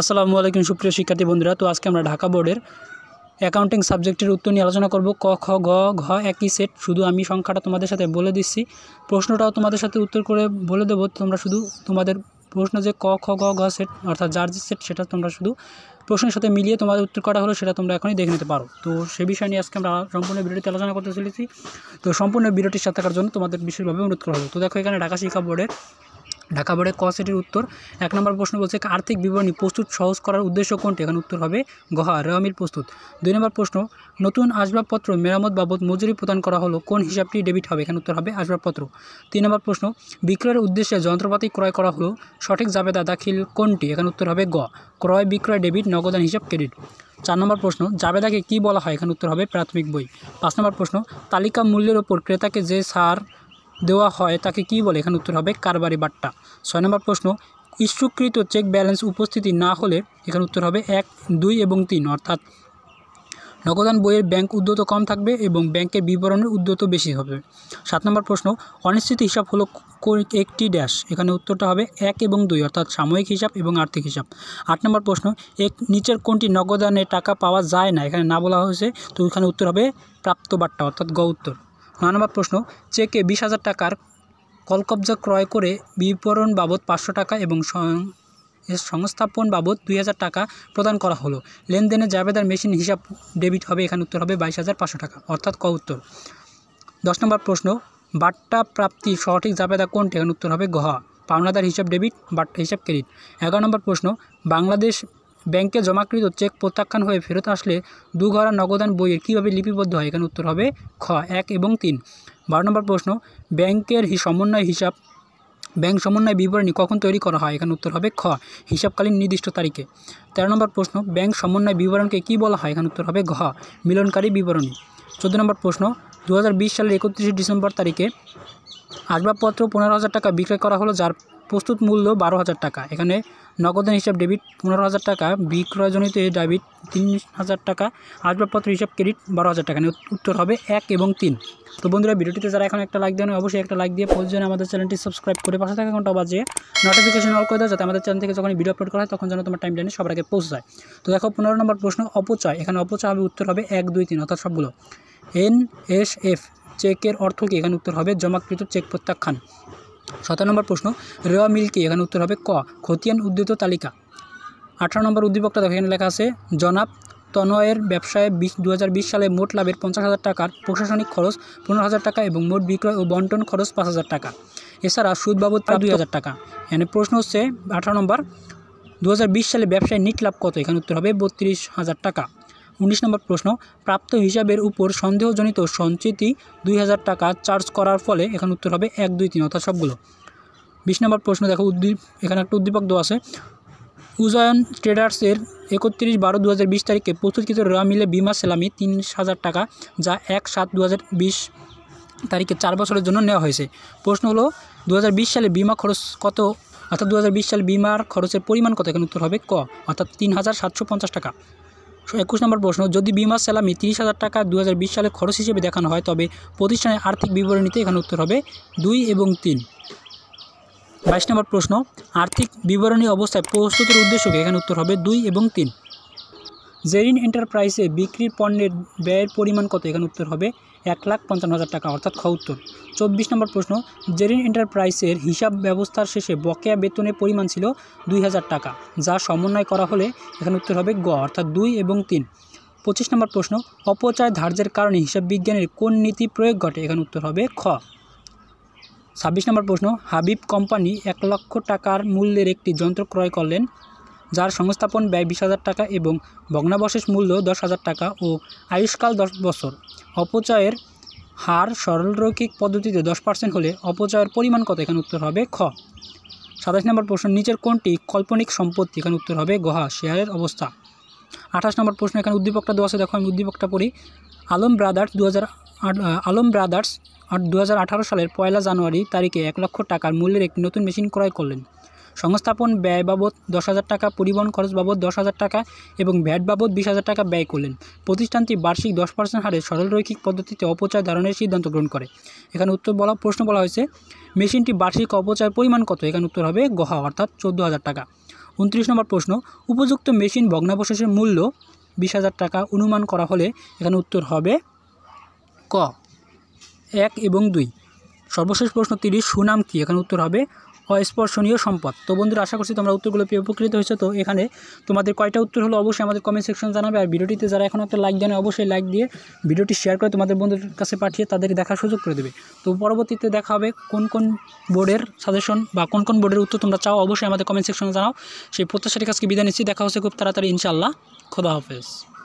আসসালামু আলাইকুম সুপ্রিয় শিক্ষার্থী বন্ধুরা তো আজকে আমরা ঢাকা বোর্ডের অ্যাকাউন্টিং সাবজেক্টের উত্তর নিয়ে আলোচনা করব ক খ গ ঘ একই সেট শুধু আমি সংখ্যাটা তোমাদের সাথে বলে দিচ্ছি প্রশ্নটাও তোমাদের সাথে উত্তর করে বলে দেবো তোমরা শুধু তোমাদের প্রশ্ন যে ক খ গ ঘ সেট অর্থাৎ যার যে সেট সেটা তোমরা শুধু প্রশ্নের সাথে মিলিয়ে তোমাদের উত্তর করা হলো সেটা তোমরা এখনই দেখে নিতে পারো তো সে বিষয় নিয়ে আজকে আমরা সম্পূর্ণ ভিডিওতে আলোচনা করতে চলেছি তো সম্পূর্ণ ভিডিওটির সাথে থাকার জন্য তোমাদের বিশেষভাবে অনুরোধ করা হলো তো দেখো এখানে ঢাকা শিক্ষা বোর্ডের ঢাকা বোর্ডের ক সেটির উত্তর এক নম্বর প্রশ্ন বলছে আর্থিক বিবরণী প্রস্তুত সহজ করার উদ্দেশ্য কোনটি এখানে উত্তর হবে গহা রেওয়ামির প্রস্তুত দুই নম্বর প্রশ্ন নতুন আসবাবপত্র মেরামত বাবদ মজুরি প্রদান করা হলো কোন হিসাবটি ডেবিট হবে এখানে উত্তর হবে আসবাবপত্র তিন নম্বর প্রশ্ন বিক্রয়ের উদ্দেশ্যে যন্ত্রপাতি ক্রয় করা হলো সঠিক জাবেদা দাখিল কোনটি এখানে উত্তর হবে গ ক্রয় বিক্রয় ডেবিট নগদান হিসাব ক্রেডিট চার নম্বর প্রশ্ন জাবেদাকে কি বলা হয় এখানে উত্তর হবে প্রাথমিক বই পাঁচ নম্বর প্রশ্ন তালিকা মূল্যের ওপর ক্রেতাকে যে সার দেওয়া হয় তাকে কি বলে এখানে উত্তর হবে কারবারি বাট্টা ছয় নম্বর প্রশ্ন ইস্যুকৃত চেক ব্যালেন্স উপস্থিতি না হলে এখানে উত্তর হবে এক দুই এবং তিন অর্থাৎ নগদান বইয়ের ব্যাংক উদ্যত কম থাকবে এবং ব্যাংকের বিবরণের উদ্যত বেশি হবে সাত নম্বর প্রশ্ন অনিশ্চিত হিসাব হলো একটি ড্যাশ এখানে উত্তরটা হবে এক এবং দুই অর্থাৎ সাময়িক হিসাব এবং আর্থিক হিসাব আট নম্বর প্রশ্ন এক নিচের কোনটি নগদানে টাকা পাওয়া যায় না এখানে না বলা হয়েছে তো এখানে উত্তর হবে প্রাপ্ত বার্তা অর্থাৎ গ উত্তর নয় নম্বর প্রশ্ন চেকে বিশ হাজার টাকার কলকবজা ক্রয় করে বিপরণ বাবদ পাঁচশো টাকা এবং সংস্থাপন বাবদ দুই হাজার টাকা প্রদান করা হলো লেনদেনে জাবেদার মেশিন হিসাব ডেবিট হবে এখানে উত্তর হবে বাইশ হাজার পাঁচশো টাকা অর্থাৎ ক উত্তর দশ নম্বর প্রশ্ন বাট্টা প্রাপ্তি সঠিক জাবেদা কোনটি এখানে উত্তর হবে গহা পাওনাদার হিসাব ডেবিট বাট্টা হিসাব ক্রেডিট এগারো নম্বর প্রশ্ন বাংলাদেশ ব্যাংকে জমাকৃত চেক প্রত্যাখ্যান হয়ে ফেরত আসলে দু ঘরা নগদান বইয়ের কীভাবে লিপিবদ্ধ হয় এখানে উত্তর হবে খ এক এবং তিন বারো নম্বর প্রশ্ন ব্যাংকের সমন্বয় হিসাব ব্যাংক সমন্বয় বিবরণী কখন তৈরি করা হয় এখানে উত্তর হবে খ হিসাবকালীন নির্দিষ্ট তারিখে তেরো নম্বর প্রশ্ন ব্যাংক সমন্বয় বিবরণকে কি বলা হয় এখানে উত্তর হবে ঘ মিলনকারী বিবরণী চোদ্দো নম্বর প্রশ্ন দু সালের একত্রিশে ডিসেম্বর তারিখে আসবাবপত্র পনেরো হাজার টাকা বিক্রয় করা হলো যার প্রস্তুত মূল্য বারো হাজার টাকা এখানে নগদের হিসাব ডেবিট পনেরো হাজার টাকা বিক্রয়জনিত ডেবিট তিন হাজার টাকা আসবাবপত্র হিসাব ক্রেডিট বারো হাজার টাকা উত্তর হবে এক এবং তিন তো বন্ধুরা ভিডিওটিতে যারা এখন একটা লাইক দেন অবশ্যই একটা লাইক দিয়ে প্রয়োজনে আমাদের চ্যানেলটি সাবস্ক্রাইব করে পাশে থাকা ঘন্টা বাজে নোটিফিকেশন অল করে দেওয়া যাতে আমাদের চ্যানেল থেকে যখন ভিডিও আপলোড করা হয় তখন যেন তোমার টাইম টাইমে সবার আগে পৌঁছে যায় তো দেখো পনেরো নম্বর প্রশ্ন অপচয় এখানে অপচয় হবে উত্তর হবে এক দুই তিন অর্থাৎ সবগুলো এন এস এফ চেকের অর্থ কি এখানে উত্তর হবে জমাকৃত চেক প্রত্যাখ্যান সতেরো নম্বর প্রশ্ন রেওয়া মিল্কি এখানে উত্তর হবে ক খতিয়ান উদ্যুত তালিকা আঠারো নম্বর উদ্দীপকটা দেখো এখানে লেখা আছে জনাব তনয়ের ব্যবসায় বিশ দু সালে মোট লাভের পঞ্চাশ হাজার টাকার প্রশাসনিক খরচ পনেরো হাজার টাকা এবং মোট বিক্রয় ও বন্টন খরচ পাঁচ হাজার টাকা এছাড়া সুদ বাবদ প্রায় দুই হাজার টাকা এখানে প্রশ্ন হচ্ছে আঠারো নম্বর দু সালে ব্যবসায় নিট লাভ কত এখানে উত্তর হবে বত্রিশ হাজার টাকা উনিশ নম্বর প্রশ্ন প্রাপ্ত হিসাবের উপর সন্দেহজনিত সঞ্চিতি দুই হাজার টাকা চার্জ করার ফলে এখানে উত্তর হবে এক দুই তিন অর্থাৎ সবগুলো বিশ নম্বর প্রশ্ন দেখো উদ্দীপ এখানে একটা উদ্দীপক দেওয়া আছে উজয়ন ট্রেডার্সের একত্রিশ বারো দু হাজার বিশ তারিখে প্রস্তুতকৃত রা মিলে বিমা সেলামি তিন হাজার টাকা যা এক সাত দু হাজার বিশ তারিখে চার বছরের জন্য নেওয়া হয়েছে প্রশ্ন হলো দু হাজার বিশ সালে বিমা খরচ কত অর্থাৎ দু হাজার বিশ সালে বিমার খরচের পরিমাণ কত এখানে উত্তর হবে ক অর্থাৎ তিন হাজার সাতশো পঞ্চাশ টাকা একুশ নম্বর প্রশ্ন যদি বিমা স্যালামি তিরিশ হাজার টাকা দু সালে খরচ হিসেবে দেখানো হয় তবে প্রতিষ্ঠানের আর্থিক বিবরণীতে এখানে উত্তর হবে দুই এবং তিন বাইশ নম্বর প্রশ্ন আর্থিক বিবরণী অবস্থায় প্রস্তুতির উদ্দেশ্যকে এখানে উত্তর হবে দুই এবং তিন জেরিন এন্টারপ্রাইসে বিক্রির পণ্যের ব্যয়ের পরিমাণ কত এখানে উত্তর হবে এক লাখ পঞ্চান্ন হাজার টাকা অর্থাৎ খ উত্তর চব্বিশ নম্বর প্রশ্ন জেরিন এন্টারপ্রাইসের হিসাব ব্যবস্থার শেষে বকেয়া বেতনের পরিমাণ ছিল দুই হাজার টাকা যা সমন্বয় করা হলে এখানে উত্তর হবে গ অর্থাৎ দুই এবং তিন পঁচিশ নম্বর প্রশ্ন অপচয় ধার্যের কারণে হিসাব বিজ্ঞানের কোন নীতি প্রয়োগ ঘটে এখানে উত্তর হবে খ ছাব্বিশ নম্বর প্রশ্ন হাবিব কোম্পানি এক লক্ষ টাকার মূল্যের একটি যন্ত্র ক্রয় করলেন যার সংস্থাপন ব্যয় বিশ হাজার টাকা এবং ভগ্নাবশেষ মূল্য দশ হাজার টাকা ও আয়ুষ্কাল দশ বছর অপচয়ের হার সরলরৈখিক পদ্ধতিতে দশ পার্সেন্ট হলে অপচয়ের পরিমাণ কত এখানে উত্তর হবে খ সাতাশ নম্বর প্রশ্ন নিচের কোনটি কল্পনিক সম্পত্তি এখানে উত্তর হবে গহা শেয়ারের অবস্থা আঠাশ নম্বর প্রশ্ন এখানে উদ্দীপকটা দেওয়া আছে দেখো আমি উদ্দীপকটা পড়ি আলম ব্রাদার্স দু আলম ব্রাদার্স দু সালের পয়লা জানুয়ারি তারিখে এক লক্ষ টাকার মূল্যের একটি নতুন মেশিন ক্রয় করলেন সংস্থাপন ব্যয় বাবদ দশ হাজার টাকা পরিবহন খরচ বাবদ দশ হাজার টাকা এবং ভ্যাট বাবদ বিশ হাজার টাকা ব্যয় করলেন প্রতিষ্ঠানটি বার্ষিক দশ পার্সেন্ট হারে সরলরৈখিক পদ্ধতিতে অপচয় ধারণের সিদ্ধান্ত গ্রহণ করে এখানে উত্তর বলা প্রশ্ন বলা হয়েছে মেশিনটি বার্ষিক অপচয় পরিমাণ কত এখানে উত্তর হবে গহা অর্থাৎ চোদ্দো হাজার টাকা উনত্রিশ নম্বর প্রশ্ন উপযুক্ত মেশিন ভগ্নাবশেষের মূল্য বিশ হাজার টাকা অনুমান করা হলে এখানে উত্তর হবে ক এক এবং দুই সর্বশেষ প্রশ্ন তিরিশ সুনাম কি এখানে উত্তর হবে অস্পর্শনীয় সম্পদ তো বন্ধুরা আশা করছি তোমরা উত্তরগুলো পেয়ে উপকৃত হয়েছে তো এখানে তোমাদের কয়টা উত্তর হলো অবশ্যই আমাদের কমেন্ট সেকশন জানাবে আর ভিডিওটিতে যারা এখন একটা লাইক জানে অবশ্যই লাইক দিয়ে ভিডিওটি শেয়ার করে তোমাদের বন্ধুর কাছে পাঠিয়ে তাদের দেখার সুযোগ করে দেবে তো পরবর্তীতে দেখা হবে কোন কোন বোর্ডের সাজেশন বা কোন কোন বোর্ডের উত্তর তোমরা চাও অবশ্যই আমাদের কমেন্ট সেকশনে জানাও সেই প্রত্যাশাটি কাজকে বিদায় নিচ্ছি দেখা হচ্ছে খুব তাড়াতাড়ি ইনশাআল্লাহ খোদা হাফেজ